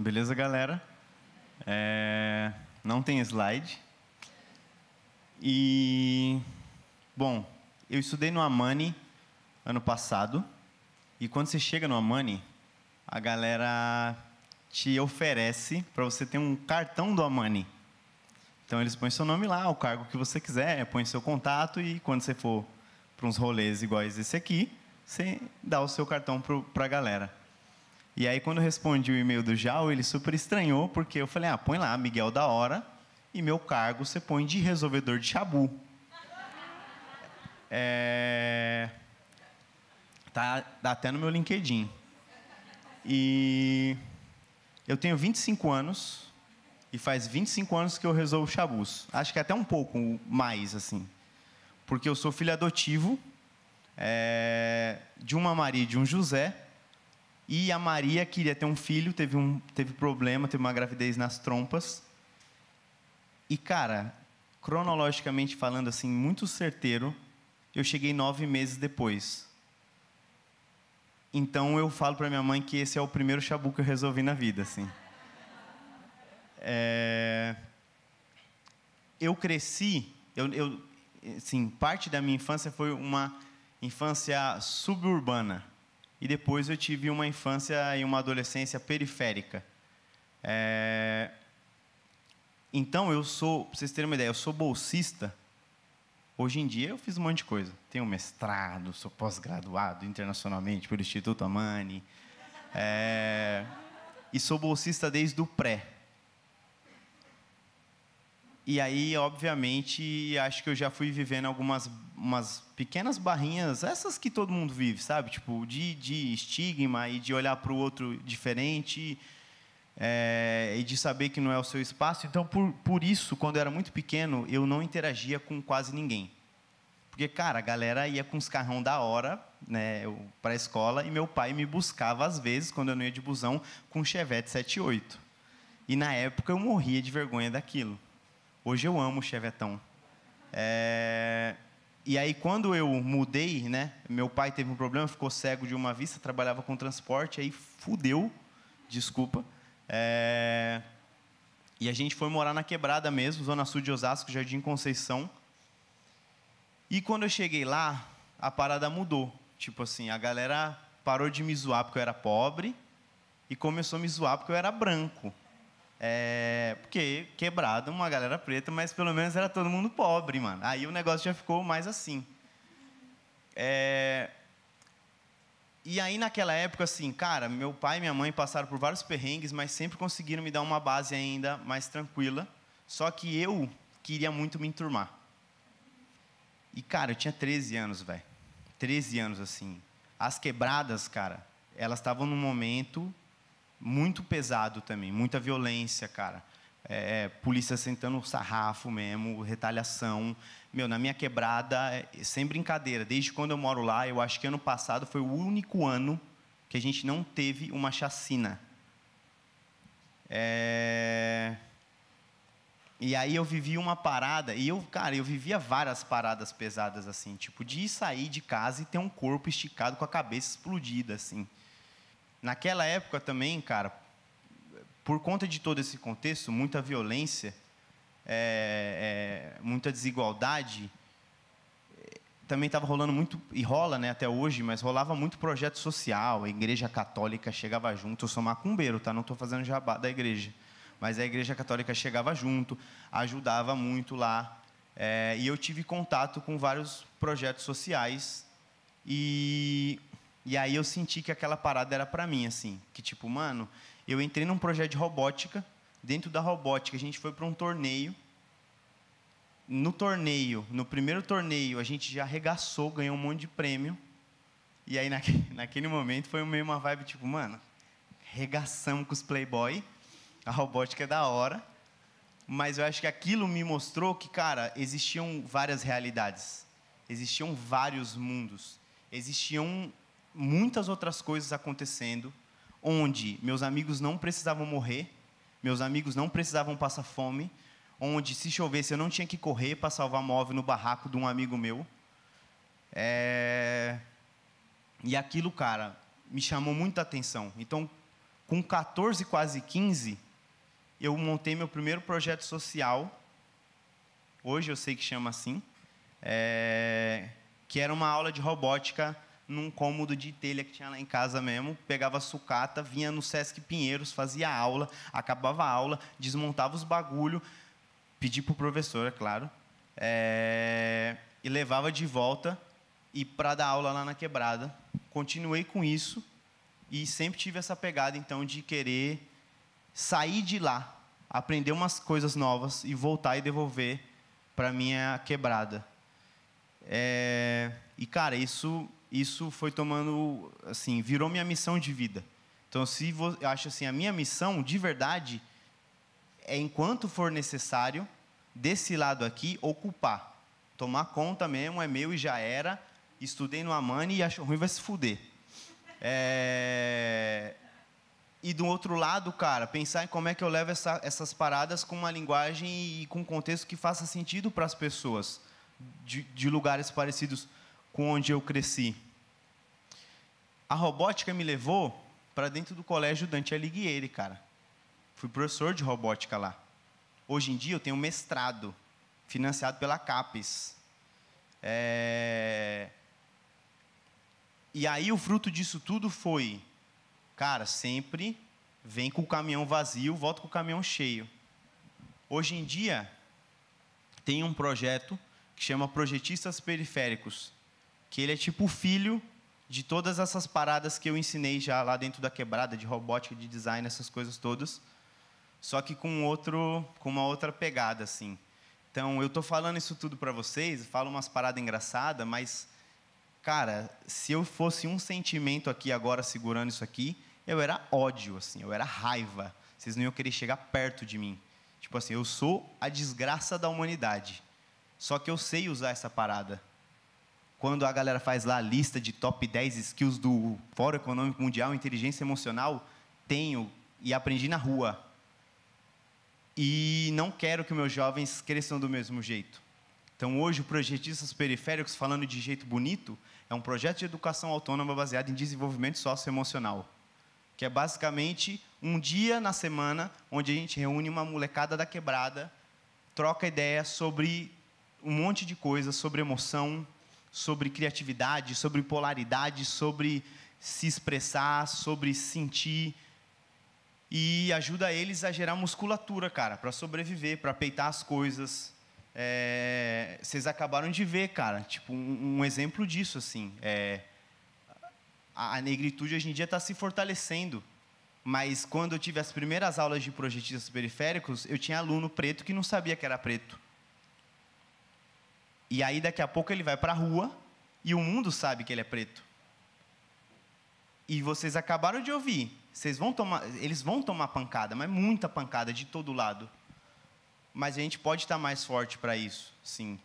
Beleza, galera? É, não tem slide. E, bom, eu estudei no Amani ano passado. E quando você chega no Amani, a galera te oferece para você ter um cartão do Amani. Então, eles põem seu nome lá, o cargo que você quiser, põem seu contato e quando você for para uns rolês iguais esse aqui, você dá o seu cartão para a galera. E aí, quando eu respondi o e-mail do Jal, ele super estranhou, porque eu falei, ah, põe lá, Miguel da Hora, e meu cargo você põe de resolvedor de chabu. É... Tá, tá até no meu LinkedIn. E eu tenho 25 anos, e faz 25 anos que eu resolvo chabus. Acho que até um pouco mais, assim. Porque eu sou filho adotivo é... de uma Maria e de um José, e a Maria queria ter um filho, teve um teve problema, teve uma gravidez nas trompas. E cara, cronologicamente falando assim, muito certeiro, eu cheguei nove meses depois. Então eu falo para minha mãe que esse é o primeiro chabu que eu resolvi na vida, assim. É... Eu cresci, eu, eu, assim, parte da minha infância foi uma infância suburbana e depois eu tive uma infância e uma adolescência periférica. É... Então eu sou, para vocês terem uma ideia, eu sou bolsista. Hoje em dia eu fiz um monte de coisa. Tenho mestrado, sou pós-graduado internacionalmente pelo Instituto Amani. É... E sou bolsista desde o pré. E aí, obviamente, acho que eu já fui vivendo algumas umas pequenas barrinhas, essas que todo mundo vive, sabe? Tipo, de, de estigma e de olhar para o outro diferente é, e de saber que não é o seu espaço. Então, por, por isso, quando eu era muito pequeno, eu não interagia com quase ninguém. Porque, cara, a galera ia com os carrão da hora né, para a escola e meu pai me buscava, às vezes, quando eu não ia de busão, com um Chevette 78. E, na época, eu morria de vergonha daquilo. Hoje eu amo Chevetão. É... E aí, quando eu mudei, né? Meu pai teve um problema, ficou cego de uma vista, trabalhava com transporte, aí fudeu, desculpa. É... E a gente foi morar na Quebrada mesmo, Zona Sul de Osasco, Jardim Conceição. E quando eu cheguei lá, a parada mudou. Tipo assim, a galera parou de me zoar porque eu era pobre e começou a me zoar porque eu era branco. É, porque quebrado, uma galera preta, mas pelo menos era todo mundo pobre, mano. Aí o negócio já ficou mais assim. É, e aí naquela época, assim, cara, meu pai e minha mãe passaram por vários perrengues, mas sempre conseguiram me dar uma base ainda mais tranquila. Só que eu queria muito me enturmar. E, cara, eu tinha 13 anos, velho. 13 anos, assim. As quebradas, cara, elas estavam num momento muito pesado também, muita violência, cara. É, é polícia sentando o sarrafo mesmo, retaliação. Meu, na minha quebrada, é, sem brincadeira, desde quando eu moro lá, eu acho que ano passado foi o único ano que a gente não teve uma chacina. É... E aí eu vivi uma parada, e eu, cara, eu vivia várias paradas pesadas assim, tipo de sair de casa e ter um corpo esticado com a cabeça explodida assim. Naquela época também, cara, por conta de todo esse contexto, muita violência, é, é, muita desigualdade, também estava rolando muito, e rola né, até hoje, mas rolava muito projeto social, a igreja católica chegava junto, eu sou macumbeiro, tá? não estou fazendo jabá da igreja, mas a igreja católica chegava junto, ajudava muito lá, é, e eu tive contato com vários projetos sociais, e e aí eu senti que aquela parada era para mim, assim. Que tipo, mano, eu entrei num projeto de robótica. Dentro da robótica, a gente foi para um torneio. No torneio, no primeiro torneio, a gente já arregaçou, ganhou um monte de prêmio. E aí, naquele, naquele momento, foi meio uma vibe tipo, mano, regaçamos com os Playboy. A robótica é da hora. Mas eu acho que aquilo me mostrou que, cara, existiam várias realidades. Existiam vários mundos. Existiam muitas outras coisas acontecendo, onde meus amigos não precisavam morrer, meus amigos não precisavam passar fome, onde se chovesse eu não tinha que correr para salvar móvel no barraco de um amigo meu. É... E aquilo, cara, me chamou muita atenção. Então, com 14, quase 15, eu montei meu primeiro projeto social. Hoje eu sei que chama assim. É... Que era uma aula de robótica num cômodo de telha que tinha lá em casa mesmo, pegava sucata, vinha no Sesc Pinheiros, fazia aula, acabava a aula, desmontava os bagulho, pedi pro professor, é claro, é, e levava de volta e para dar aula lá na quebrada. Continuei com isso e sempre tive essa pegada então de querer sair de lá, aprender umas coisas novas e voltar e devolver para minha quebrada. É, e cara, isso isso foi tomando, assim, virou minha missão de vida. Então, se você, eu acho assim, a minha missão de verdade é, enquanto for necessário, desse lado aqui, ocupar. Tomar conta mesmo, é meu e já era. Estudei no Amani e acho ruim, vai se fuder. É... E do outro lado, cara, pensar em como é que eu levo essa, essas paradas com uma linguagem e com um contexto que faça sentido para as pessoas de, de lugares parecidos com onde eu cresci. A robótica me levou para dentro do colégio Dante Alighieri, cara. Fui professor de robótica lá. Hoje em dia eu tenho um mestrado, financiado pela CAPES. É... E aí o fruto disso tudo foi, cara, sempre vem com o caminhão vazio, volta com o caminhão cheio. Hoje em dia tem um projeto que chama Projetistas Periféricos, que ele é tipo o filho de todas essas paradas que eu ensinei já lá dentro da quebrada, de robótica, de design, essas coisas todas, só que com, outro, com uma outra pegada, assim. Então, eu estou falando isso tudo para vocês, falo umas paradas engraçadas, mas, cara, se eu fosse um sentimento aqui agora segurando isso aqui, eu era ódio, assim, eu era raiva. Vocês não iam querer chegar perto de mim. Tipo assim, eu sou a desgraça da humanidade. Só que eu sei usar essa parada quando a galera faz lá a lista de top 10 skills do Fórum Econômico Mundial, inteligência emocional, tenho e aprendi na rua. E não quero que meus jovens cresçam do mesmo jeito. Então, hoje, o Projetistas Periféricos, falando de jeito bonito, é um projeto de educação autônoma baseado em desenvolvimento socioemocional, que é basicamente um dia na semana onde a gente reúne uma molecada da quebrada, troca ideia sobre um monte de coisa, sobre emoção, sobre criatividade, sobre polaridade, sobre se expressar, sobre sentir. E ajuda eles a gerar musculatura, cara, para sobreviver, para peitar as coisas. É, vocês acabaram de ver, cara, tipo, um, um exemplo disso, assim. É, a, a negritude hoje em dia está se fortalecendo. Mas quando eu tive as primeiras aulas de projetistas periféricos, eu tinha aluno preto que não sabia que era preto. E aí daqui a pouco ele vai para a rua e o mundo sabe que ele é preto. E vocês acabaram de ouvir, vocês vão tomar, eles vão tomar pancada, mas muita pancada de todo lado. Mas a gente pode estar mais forte para isso, sim.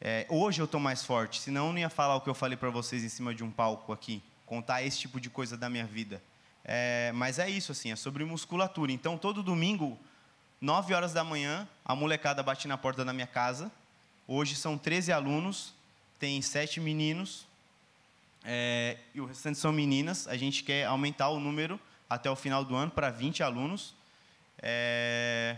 É, hoje eu estou mais forte, senão eu não ia falar o que eu falei para vocês em cima de um palco aqui, contar esse tipo de coisa da minha vida. É, mas é isso, assim, é sobre musculatura. Então, todo domingo, 9 horas da manhã, a molecada bate na porta da minha casa Hoje são 13 alunos, tem sete meninos é, e o restante são meninas. A gente quer aumentar o número até o final do ano para 20 alunos. É,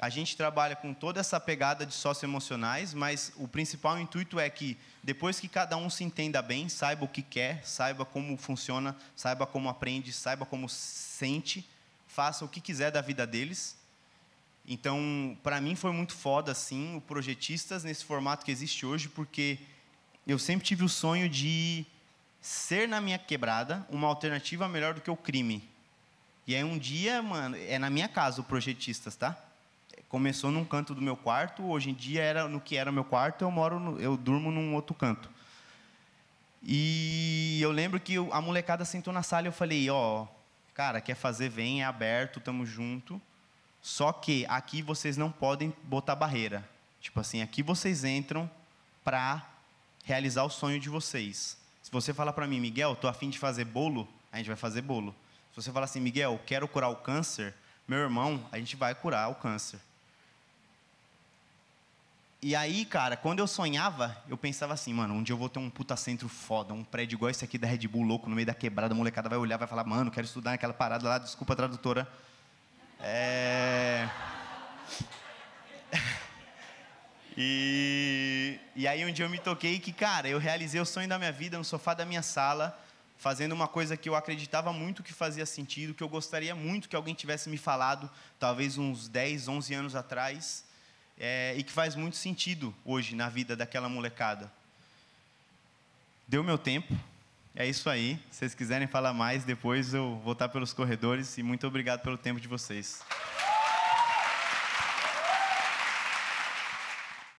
a gente trabalha com toda essa pegada de socioemocionais, mas o principal intuito é que, depois que cada um se entenda bem, saiba o que quer, saiba como funciona, saiba como aprende, saiba como sente, faça o que quiser da vida deles, então, para mim foi muito foda assim, o Projetistas nesse formato que existe hoje, porque eu sempre tive o sonho de ser na minha quebrada uma alternativa melhor do que o crime. E aí um dia, mano, é na minha casa o Projetistas, tá? Começou num canto do meu quarto, hoje em dia era no que era meu quarto, eu moro no, eu durmo num outro canto. E eu lembro que a molecada sentou na sala e eu falei, ó, oh, cara, quer fazer, vem, é aberto, tamo junto. Só que aqui vocês não podem botar barreira. Tipo assim, aqui vocês entram para realizar o sonho de vocês. Se você falar para mim, Miguel, tô afim de fazer bolo, a gente vai fazer bolo. Se você falar assim, Miguel, quero curar o câncer, meu irmão, a gente vai curar o câncer. E aí, cara, quando eu sonhava, eu pensava assim, mano, um dia eu vou ter um puta centro foda, um prédio igual esse aqui da Red Bull louco, no meio da quebrada, a molecada vai olhar, vai falar, mano, quero estudar naquela parada lá, desculpa tradutora. É... e, e aí um dia eu me toquei que, cara, eu realizei o sonho da minha vida no sofá da minha sala, fazendo uma coisa que eu acreditava muito que fazia sentido, que eu gostaria muito que alguém tivesse me falado, talvez uns 10, 11 anos atrás, é, e que faz muito sentido hoje na vida daquela molecada. Deu meu tempo, é isso aí. Se vocês quiserem falar mais, depois eu voltar pelos corredores. E muito obrigado pelo tempo de vocês.